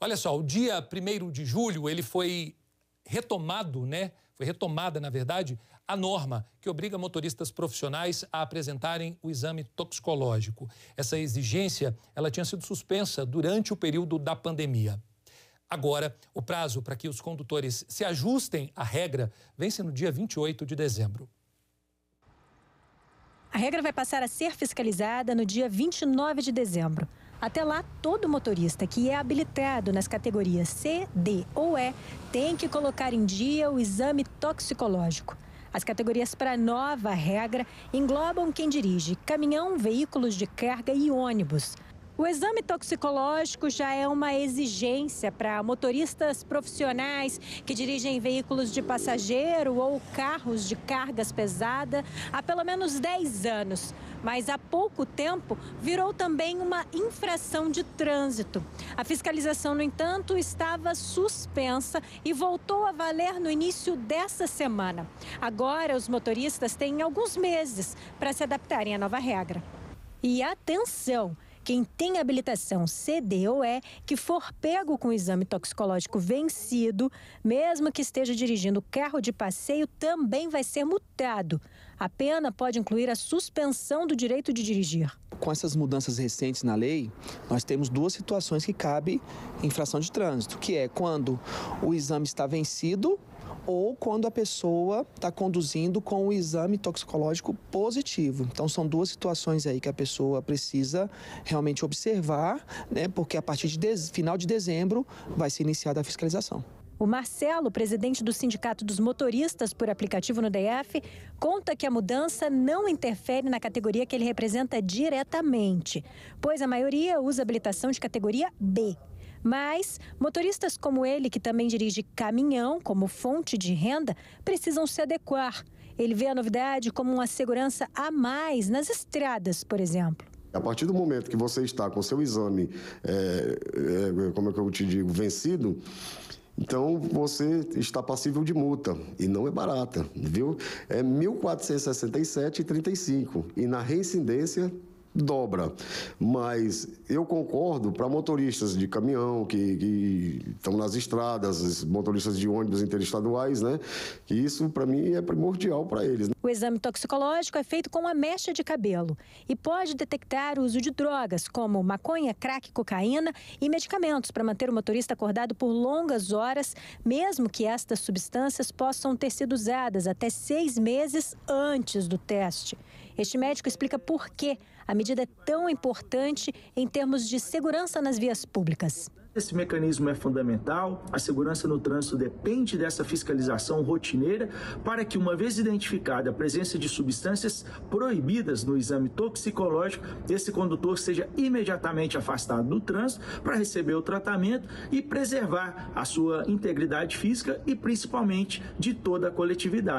Olha só, o dia 1 de julho ele foi retomado, né? Foi retomada, na verdade, a norma que obriga motoristas profissionais a apresentarem o exame toxicológico. Essa exigência, ela tinha sido suspensa durante o período da pandemia. Agora, o prazo para que os condutores se ajustem à regra vence no dia 28 de dezembro. A regra vai passar a ser fiscalizada no dia 29 de dezembro. Até lá, todo motorista que é habilitado nas categorias C, D ou E tem que colocar em dia o exame toxicológico. As categorias para a nova regra englobam quem dirige caminhão, veículos de carga e ônibus. O exame toxicológico já é uma exigência para motoristas profissionais que dirigem veículos de passageiro ou carros de cargas pesada há pelo menos 10 anos. Mas há pouco tempo virou também uma infração de trânsito. A fiscalização, no entanto, estava suspensa e voltou a valer no início dessa semana. Agora, os motoristas têm alguns meses para se adaptarem à nova regra. E atenção! Quem tem habilitação CD ou E, que for pego com o exame toxicológico vencido, mesmo que esteja dirigindo carro de passeio, também vai ser multado. A pena pode incluir a suspensão do direito de dirigir. Com essas mudanças recentes na lei, nós temos duas situações que cabe infração de trânsito, que é quando o exame está vencido ou quando a pessoa está conduzindo com o exame toxicológico positivo. Então, são duas situações aí que a pessoa precisa realmente observar, né, porque a partir de, final de dezembro vai ser iniciada a fiscalização. O Marcelo, presidente do Sindicato dos Motoristas por aplicativo no DF, conta que a mudança não interfere na categoria que ele representa diretamente, pois a maioria usa habilitação de categoria B, mas motoristas como ele, que também dirige caminhão como fonte de renda, precisam se adequar. Ele vê a novidade como uma segurança a mais nas estradas, por exemplo. A partir do momento que você está com seu exame, é, é, é como é que eu te digo, vencido, então você está passível de multa e não é barata, viu? É R$ 1.467,35 e na reincidência dobra. Mas eu concordo para motoristas de caminhão que, estão nas estradas, motoristas de ônibus interestaduais, né? Que isso para mim é primordial para eles. Né? O exame toxicológico é feito com uma mecha de cabelo e pode detectar o uso de drogas como maconha, crack, cocaína e medicamentos para manter o motorista acordado por longas horas, mesmo que estas substâncias possam ter sido usadas até seis meses antes do teste. Este médico explica por que a medida é tão importante em termos de segurança nas vias públicas. Esse mecanismo é fundamental. A segurança no trânsito depende dessa fiscalização rotineira para que, uma vez identificada a presença de substâncias proibidas no exame toxicológico, esse condutor seja imediatamente afastado do trânsito para receber o tratamento e preservar a sua integridade física e principalmente de toda a coletividade.